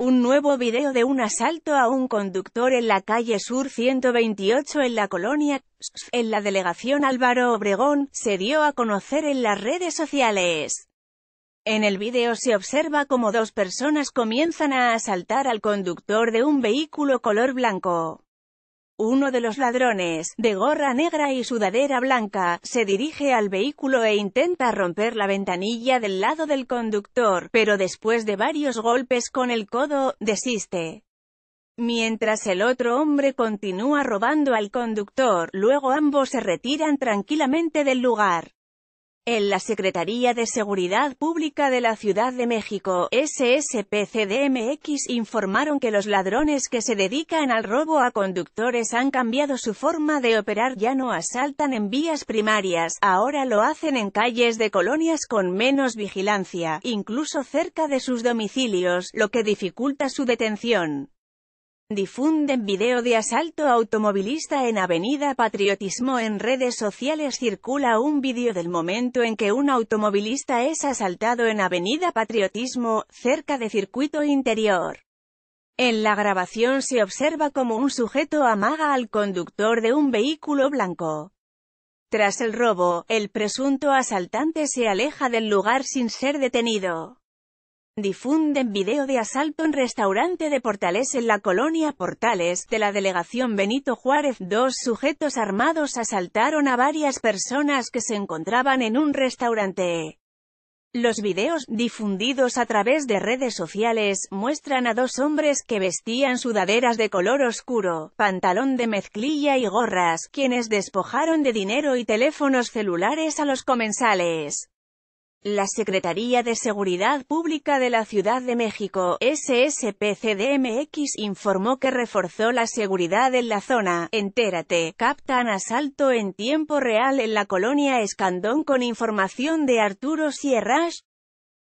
Un nuevo video de un asalto a un conductor en la calle Sur 128 en la colonia, en la delegación Álvaro Obregón, se dio a conocer en las redes sociales. En el video se observa como dos personas comienzan a asaltar al conductor de un vehículo color blanco. Uno de los ladrones, de gorra negra y sudadera blanca, se dirige al vehículo e intenta romper la ventanilla del lado del conductor, pero después de varios golpes con el codo, desiste. Mientras el otro hombre continúa robando al conductor, luego ambos se retiran tranquilamente del lugar. En la Secretaría de Seguridad Pública de la Ciudad de México, SSPCDMX, informaron que los ladrones que se dedican al robo a conductores han cambiado su forma de operar, ya no asaltan en vías primarias, ahora lo hacen en calles de colonias con menos vigilancia, incluso cerca de sus domicilios, lo que dificulta su detención. Difunden video de asalto automovilista en Avenida Patriotismo en redes sociales circula un vídeo del momento en que un automovilista es asaltado en Avenida Patriotismo, cerca de Circuito Interior. En la grabación se observa como un sujeto amaga al conductor de un vehículo blanco. Tras el robo, el presunto asaltante se aleja del lugar sin ser detenido. Difunden video de asalto en restaurante de Portales en la colonia Portales, de la delegación Benito Juárez. Dos sujetos armados asaltaron a varias personas que se encontraban en un restaurante. Los videos, difundidos a través de redes sociales, muestran a dos hombres que vestían sudaderas de color oscuro, pantalón de mezclilla y gorras, quienes despojaron de dinero y teléfonos celulares a los comensales. La Secretaría de Seguridad Pública de la Ciudad de México, SSPCDMX, informó que reforzó la seguridad en la zona. Entérate, captan asalto en tiempo real en la colonia Escandón con información de Arturo Sierras.